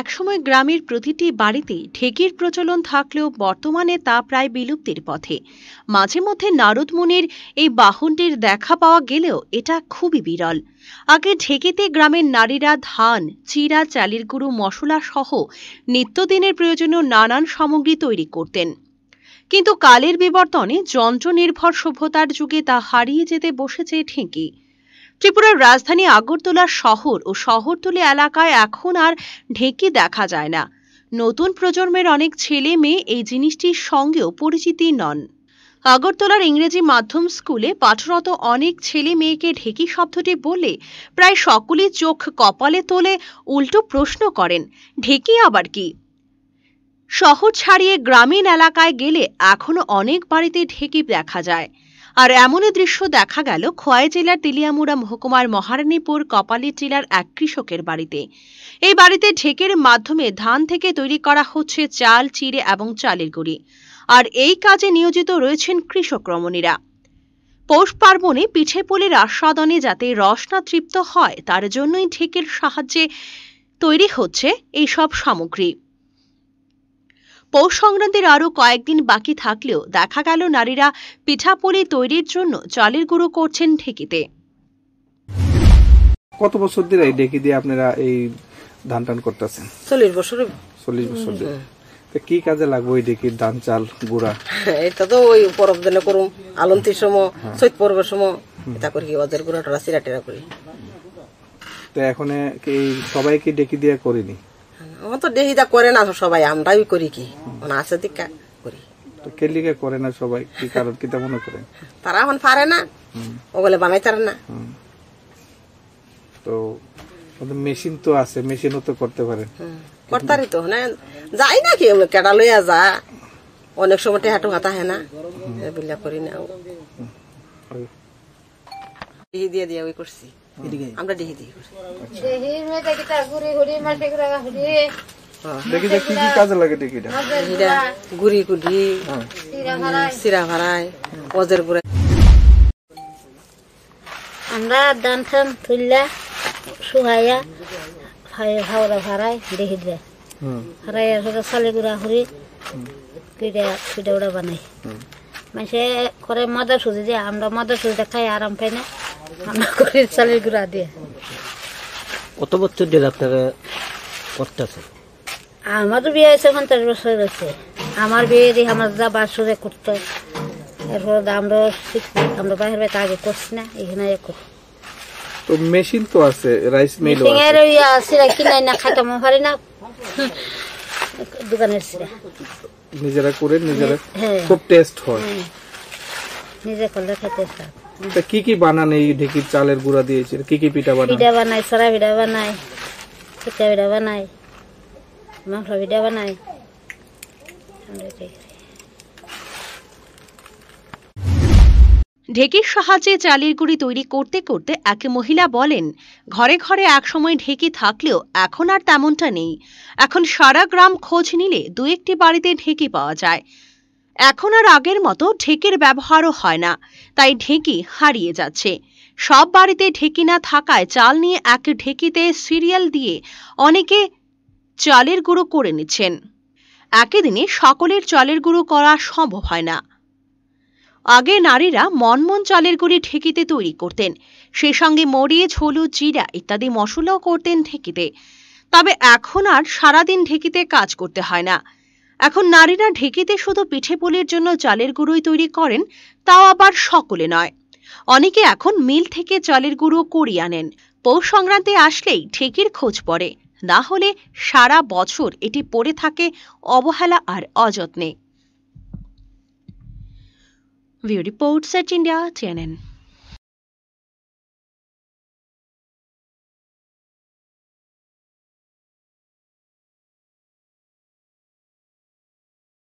একসময় গ্রামের প্রতিটি বাড়িতেই ঢেকির প্রচলন থাকলেও বর্তমানে তা প্রায় বিলুপ্তির পথে মাঝে মধ্যে নারদ মুনির এই বাহনটির দেখা পাওয়া গেলেও এটা খুবই বিরল আগে ঢেকিতে গ্রামের নারীরা ধান চিরা চালের গুঁড়ো মশলা সহ নিত্যদিনের প্রয়োজনীয় নানান সামগ্রী তৈরি করতেন কিন্তু কালের বিবর্তনে যন্ত্রনির্ভর সভ্যতার যুগে তা হারিয়ে যেতে বসেছে ঢেঁকি ত্রিপুরার রাজধানী আগরতলা শহর ও শহরতলি এলাকায় এখন আর ঢেকে দেখা যায় না নতুন প্রজন্মের অনেক ছেলে মেয়ে এই জিনিসটির সঙ্গেও পরিচিতি নন আগরতলার ইংরেজি মাধ্যম স্কুলে পাঠরত অনেক ছেলে মেয়েকে ঢেকি শব্দটি বলে প্রায় সকলেই চোখ কপালে তোলে উল্টো প্রশ্ন করেন ঢেকি আবার কি শহর ছাড়িয়ে গ্রামীণ এলাকায় গেলে এখনো অনেক বাড়িতে ঢেকি দেখা যায় আর এমনই দৃশ্য দেখা গেল খোয়াই জেলার তিলিয়ামুড়া মহকুমার মহারানীপুর কপালী জেলার এক কৃষকের বাড়িতে এই বাড়িতে ঢেকের মাধ্যমে ধান থেকে তৈরি করা হচ্ছে চাল চিড়ে এবং চালের গুঁড়ি আর এই কাজে নিয়োজিত রয়েছেন কৃষক রমণীরা পৌষ পার্বণে পিঠে পুলের আস্বাদনে যাতে রসনা তৃপ্ত হয় তার জন্যই ঢেকের সাহায্যে তৈরি হচ্ছে এইসব সামগ্রী পৌষ সংক্রান্তির আরও কয়েকদিন বাকি থাকলেও দেখা গেল নারীরা পিঠাপুলি তৈরির জন্য চালের গুঁড়ো করছেন ঢেকিতে কত বছর ধরে এই ঢেকি দিয়ে আপনারা এই ধান টান করতেছেন চল্লিশ বছর চল্লিশ বছর ধরে কি কাজে লাগবে ওই ঢেকির ধান চাল গুড়া এটা তো ওই পরব দিলে করুম আলন্তির সময় চৈত হ্যাঁ। পর্বের সময় এটা করি ওদের গুঁড়াটা রাশি রাটেরা করি তো এখন সবাইকে ডেকে দিয়ে করিনি তো করে না সবাই করি কি মানে আছে করি কে করে না সবাই কি করে তারা এখন পারে না বানাই না তো মেশিন তো আছে মেশিনও তো করতে পারে তো যাই নাকি কেটা লইয়া যা অনেক সময় হাঁটু হাতা হ্যাঁ না এগুলা করি না দিয়ে দিয়ে ওই করছি আমরা আমরা দান খান তুললা ভাড়ায় দেখি দেয় গুড়া বানাই মানুষে করে মজা সুজি দেয় আমরা মজা সুজিটা খাই আরাম পাই না দিয়ে কত বছর করতেছে আমার বিয়ে হয়েছে পঞ্চাশ বছর হয়েছে আমার বিয়ে দিয়ে আমার করতো এরপর আমরা আমরা বাইরে বাইরে আগে করছি না এখানে তো মেশিন তো আছে রাইস মিল আছে এর আছে কিনাই না খাইতাম পারি না দোকানের সিরা নিজেরা করে নিজেরা হ্যাঁ। খুব টেস্ট হয় হ্যাঁ। নিজে করলে খাইতে কি কি বানান এই ঢেকির চালের দিয়েছে কি কি পিঠা পিঠা বানাই পিঠা বানাই পিঠা পিঠা বানাই মাংসা পিঠা বানাই ঢেকির সাহায্যে চালের গুঁড়ি তৈরি করতে করতে এক মহিলা বলেন ঘরে ঘরে একসময় ঢেকি থাকলেও এখন আর তেমনটা নেই এখন সারা গ্রাম খোঁজ নিলে দু একটি বাড়িতে ঢেকি পাওয়া যায় এখন আর আগের মতো ঢেকের ব্যবহারও হয় না তাই ঢেঁকি হারিয়ে যাচ্ছে সব বাড়িতে ঢেঁকি না থাকায় চাল নিয়ে এক ঢেঁকিতে সিরিয়াল দিয়ে অনেকে চালের গুঁড়ো করে নিচ্ছেন একই দিনে সকলের চালের গুঁড়ো করা সম্ভব হয় না আগে নারীরা মনমন চালের গুঁড়ি ঢেঁকিতে তৈরি করতেন সে সঙ্গে মরিচ হলুদ জিরা ইত্যাদি মশলাও করতেন ঢেঁকিতে তবে এখন আর সারাদিন ঢেঁকিতে কাজ করতে হয় না এখন নারীরা ঢেকিতে শুধু পিঠে পুলির জন্য চালের গুঁড়োই তৈরি করেন তাও আবার সকলে নয় অনেকে এখন মিল থেকে চালের গুঁড়ো করিয়ে আনেন পৌষ সংক্রান্তি আসলেই ঢেকির খোঁজ পড়ে না হলে সারা বছর এটি পড়ে থাকে অবহেলা আর অযত্নে view report search India channel